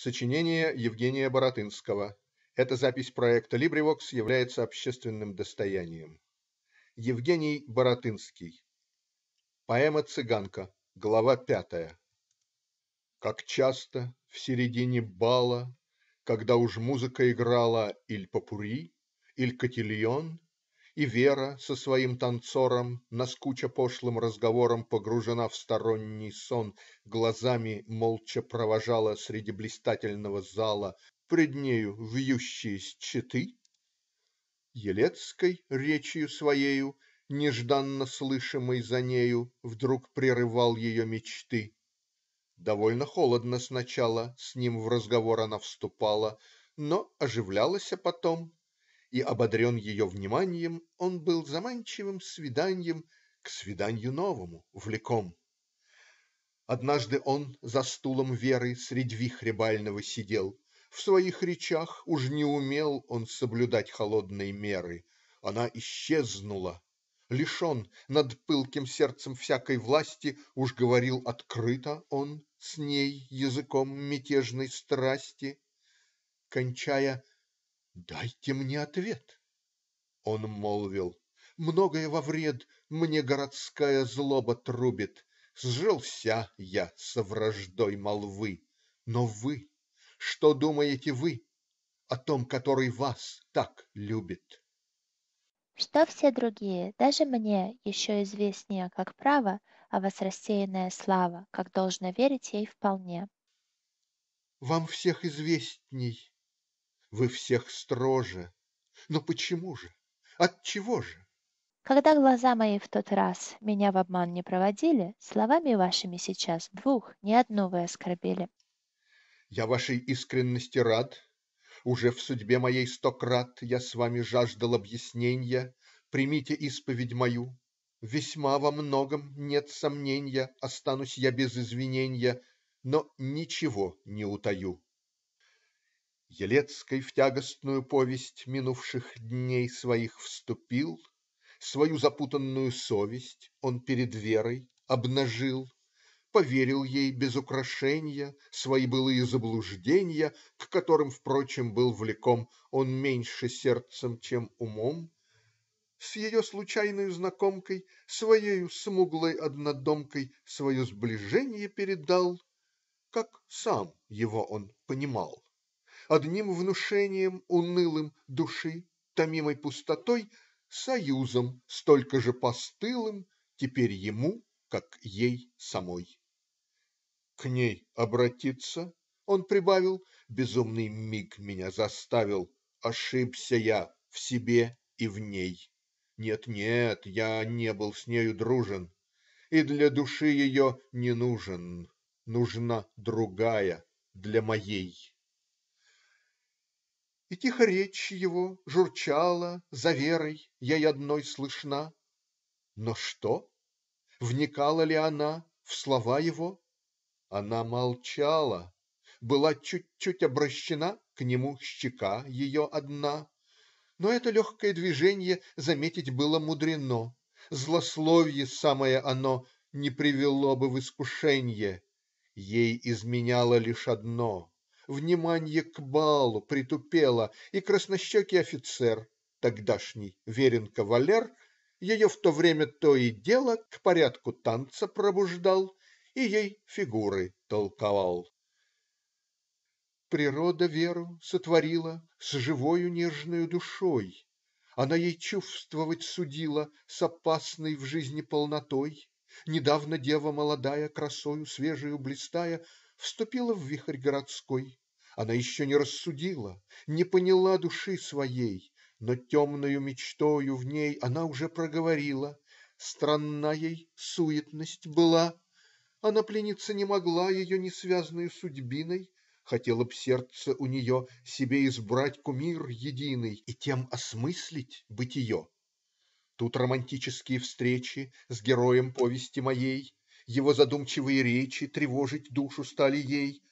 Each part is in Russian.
Сочинение Евгения Баратынского Эта запись проекта LibriVox является общественным достоянием. Евгений Баратынский Поэма "Цыганка", глава пятая Как часто в середине бала, Когда уж музыка играла иль попурри, иль котильон и Вера со своим танцором, наскуча пошлым разговорам, погружена в сторонний сон, глазами молча провожала среди блистательного зала пред нею вьющиеся четы. Елецкой речью своею, нежданно слышимой за нею, вдруг прерывал ее мечты. Довольно холодно сначала с ним в разговор она вступала но оживлялася а потом и, ободрен ее вниманием, он был заманчивым свиданием к свиданию новому влеком. Однажды он за стулом Веры средь вихря сидел. В своих речах уж не умел он соблюдать холодные меры. Она исчезнула. Лишен над пылким сердцем всякой власти, уж говорил открыто он с ней языком мятежной страсти. Кончая "Дайте мне ответ!" Он молвил: "Многое во вред Мне городская злоба трубит. Сжился я со враждой молвы. Но вы. что думаете вы О том, который вас так любит?" Что все другие, даже мне, еще известнее как право, а вас рассеянная слава, как должно верить ей вполне. "Вам всех известней. Вы всех строже, но почему же? отчего же?" Когда глаза мои в тот раз меня в обман не проводили, словами вашими сейчас двух, ни одну вы оскорбили. Я вашей искренности рад. Уже в судьбе моей стократ я с вами жаждал объясненья. Примите исповедь мою. Весьма во многом нет сомненья, останусь я без извиненья, но ничего не утаю. Елецкой в тягостную повесть минувших дней своих вступил, свою запутанную совесть он перед Верой обнажил, поверил ей без украшенья свои былые заблуждения, к которым, впрочем, был влеком он меньше сердцем, чем умом, с ее случайною знакомкой, своей смуглой однодомкой свое сближение передал, как сам его он понимал одним внушением унылым души, томимой пустотой, союзом столько же постылым теперь ему, как ей самой. К ней обратиться?!" он прибавил (безумный миг меня заставил. Ошибся я в себе и в ней. Нет, нет, я не был с нею дружен. И для души ее не нужен. Нужна другая, для моей. И тихо речь его журчала За Верой, ей одной слышна. Но что? Вникала ли она В слова его? Она молчала. Была чуть-чуть обращена К нему щека ее одна. Но это легкое движение Заметить было мудрено. Злословье самое оно Не привело бы в искушение. Ей изменяло лишь одно внимание к балу притупело, и краснощекий офицер, тогдашний верен кавалер, ее в то время то и дело к порядку танца пробуждал и ей фигуры толковал. Природа Веру сотворила с живою нежною душой. Она ей чувствовать судила с опасной в жизни полнотой. Недавно дева молодая красою свежею блистая вступила в вихрь городской. Она еще не рассудила, не поняла души своей, но темною мечтою в ней она уже проговорила. Странна ей суетность была. Она плениться не могла ее несвязную судьбиной. хотела б сердце у нее себе избрать кумир единый и тем осмыслить бытие. Тут романтические встречи с героем повести моей его задумчивые речи тревожить душу стали ей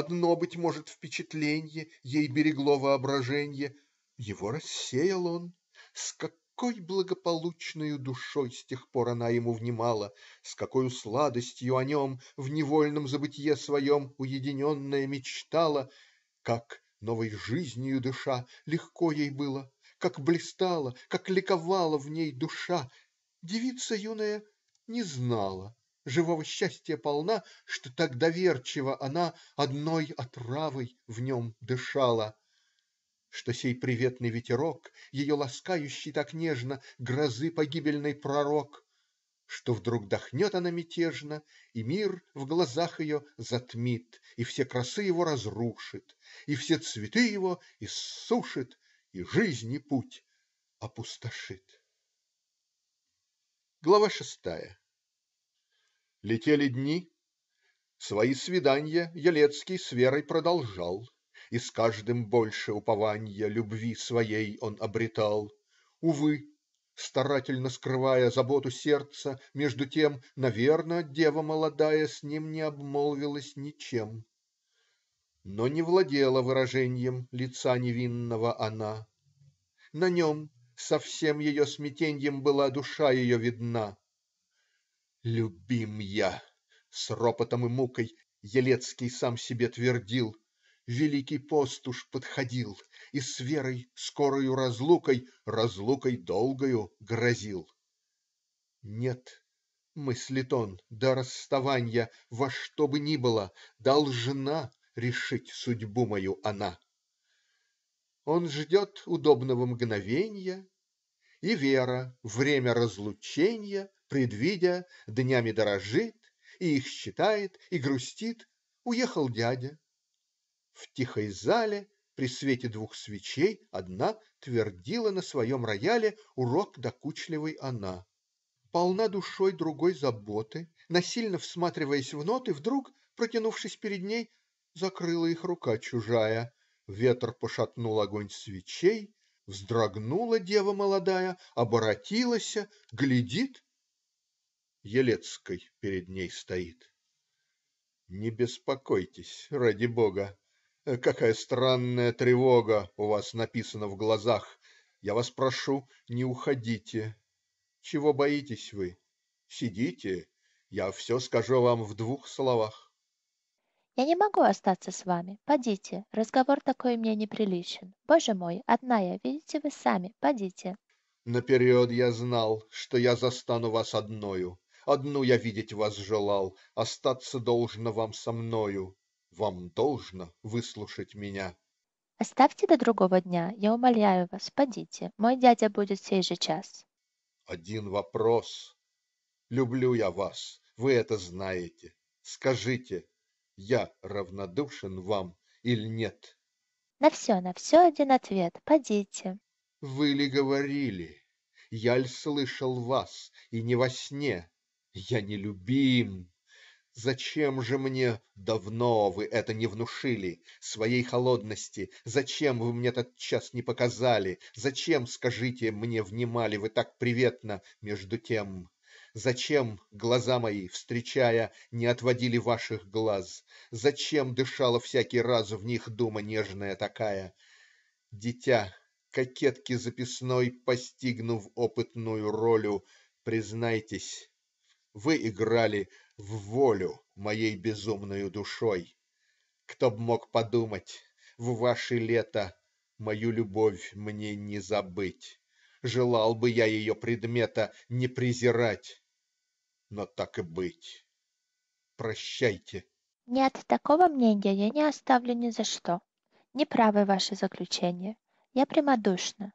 Одно, быть может, впечатленье Ей берегло воображенье. Его рассеял он. С какой благополучной душой с тех пор она ему внимала! С какой сладостью о нем в невольном забытье своем уединенная мечтала! Как, новой жизнью душа легко ей было! Как блистала, как ликовала в ней душа! Девица юная не знала живого счастья полна, что так доверчиво она одной отравой в нем дышала, что сей приветный ветерок, ее ласкающий так нежно, грозы погибельной пророк, что вдруг дохнет она мятежно и мир в глазах ее затмит и все красы его разрушит и все цветы его иссушит и жизнь жизни путь опустошит. Глава шестая. Летели дни, свои свидания Елецкий с Верой продолжал, и с каждым больше упования любви своей он обретал. Увы, старательно скрывая заботу сердца между тем наверно дева молодая с ним не обмолвилась ничем. Но не владела выражением лица невинного она. На нем со всем ее смятеньем была душа ее видна. "Любим я!" с ропотом и мукой Елецкий сам себе твердил: "Великий пост уж подходил И с Верой скорою разлукой, Разлукой долгою грозил". "Нет,- мыслит он,- до расставанья Во что бы ни было, должна Решить судьбу мою она". Он ждет удобного мгновенья. И Вера, время разлучения Предвидя, днями дорожит И их считает и грустит. Уехал дядя. В тихой зале При свете двух свечей одна Твердила на своем рояле Урок докучливый она. Полна душой другой заботы, Насильно всматриваясь в ноты, Вдруг, протянувшись перед ней, Закрыла их рука чужая. Ветер пошатнул огонь свечей. Вздрогнула дева молодая. оборотилась, Глядит Елецкой перед ней стоит!" "Не беспокойтесь, ради Бога, какая странная тревога у вас написана в глазах. Я вас прошу, не уходите. Чего боитесь вы? Сидите. Я все скажу вам в двух словах". "Я не могу остаться с вами. Подите. Разговор такой мне неприличен. Боже мой, одна я, видите вы сами. Подите". "Наперед я знал, что я застану вас одною. Одну я видеть вас желал, остаться должно вам со мною. Вам должно выслушать меня. "Оставьте до другого дня, я умоляю вас, подите. Мой дядя будет сей же час. "Один вопрос. Люблю я вас, вы это знаете. Скажите, я равнодушен вам или нет? "На все, на все один ответ: подите. "Вы ли говорили? Я ль слышал вас, и не во сне? Я не любим. Зачем же мне давно вы это не внушили, своей холодности, зачем вы мне тот час не показали, зачем, скажите, мне внимали вы так приветно между тем, зачем глаза мои, встречая, не отводили ваших глаз, зачем дышала всякий раз в них дума нежная такая? Дитя, кокетки записной постигнув опытную ролю признайтесь вы играли в волю моей безумною душой. Кто б мог подумать. в ваши лета Мою любовь мне не забыть. Желал бы я ее предмета Не презирать. Но так и быть. Прощайте. Нет, такого мнения я не оставлю ни за что. Неправы ваши заключения. Я прямодушна.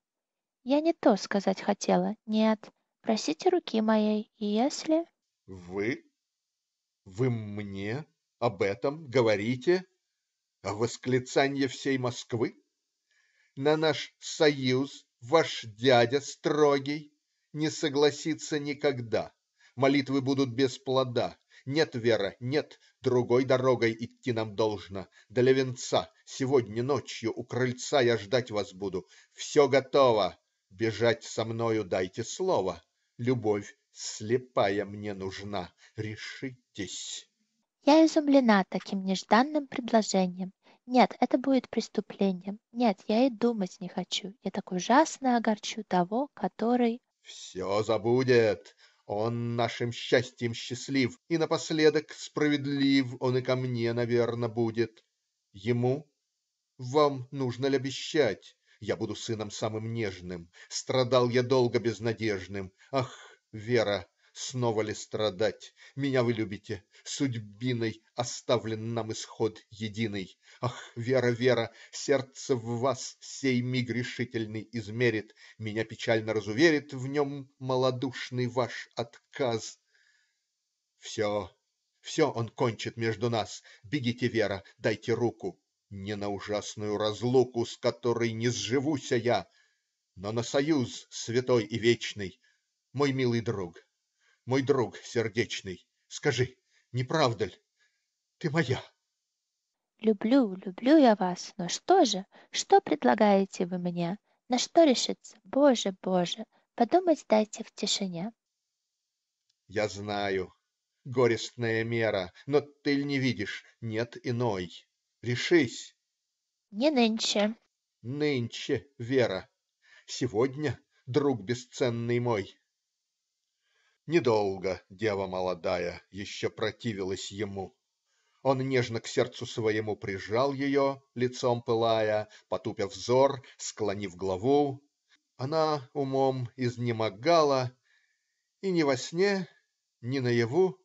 Я не то сказать хотела. Нет, просите руки моей, и если... Вы. вы мне об этом говорите?!" восклицанье всей Москвы. "На наш союз ваш дядя строгий не согласится никогда. Молитвы будут без плода. Нет, Вера, нет, другой дорогой идти нам должно. Для венца сегодня ночью у крыльца я ждать вас буду. Все готово. Бежать со мною дайте слово. Любовь. Слепая мне нужна, решитесь!" Я изумлена таким нежданным предложением. Нет, это будет преступлением. Нет, я и думать не хочу. Я так ужасно огорчу того, который... "Все забудет. Он нашим счастьем счастлив, и напоследок справедлив он и ко мне, наверное, будет. Ему? Вам нужно ли обещать? Я буду сыном самым нежным. Страдал я долго безнадежным. Ах! Вера, снова ли страдать?! Меня вы любите. Судьбиной Оставлен нам исход единый. Ах, Вера, Вера! сердце в вас Сей миг решительный измерит. Меня печально разуверит В нем малодушный ваш отказ. Все, все он кончит между нас. Бегите, Вера, дайте руку. Не на ужасную разлуку. С которой не сживуся я. Но на союз святой и вечный мой милый друг, мой друг сердечный, скажи, не правда ль? ты моя?" "Люблю, люблю я вас, но что же? Что предлагаете вы мне? На что решиться? Боже, Боже! Подумать дайте в тишине". "Я знаю, горестная мера, но ты ль не видишь, нет иной. Решись!" "Не нынче". "Нынче, Вера, сегодня, друг бесценный мой. Недолго дева молодая еще противилась ему. Он нежно к сердцу своему прижал ее, лицом пылая, потупя взор, склонив главу. Она умом изнемогала и ни во сне, ни наяву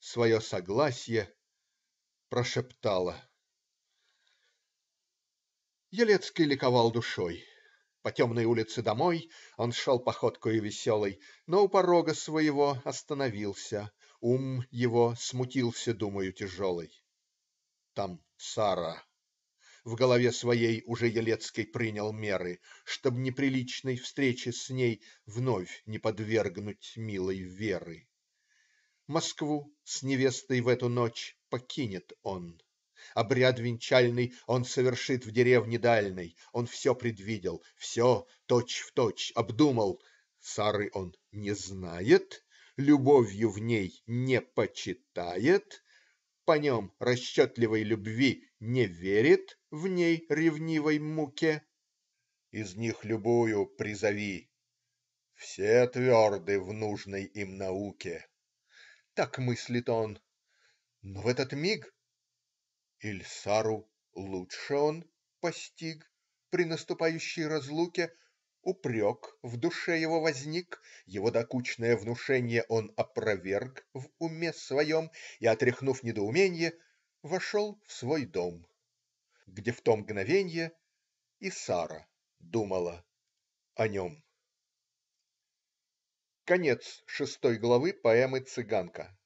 свое согласие прошептала. Елецкий ликовал душой. По темной улице домой он шел походкой веселой, но у порога своего остановился. Ум его смутился думаю тяжелый. Там Сара. В голове своей уже Елецкой принял меры, чтобы неприличной встречи с ней вновь не подвергнуть милой Веры. Москву с невестой в эту ночь покинет он. Обряд венчальный он совершит в деревне дальней. Он все предвидел. Все, точь-в-точь, обдумал. Сары он не знает. Любовью в ней не почитает. По нем расчетливой любви не верит. В ней ревнивой муке. Из них любую призови. Все тверды в нужной им науке. Так мыслит он. Но в этот миг. Иль-Сару лучше он постиг при наступающей разлуке, упрек в душе его возник, его докучное внушение он опроверг в уме своем и, отряхнув недоумение, вошел в свой дом, где в то мгновенье и Сара думала о нем. Конец шестой главы поэмы "Цыганка".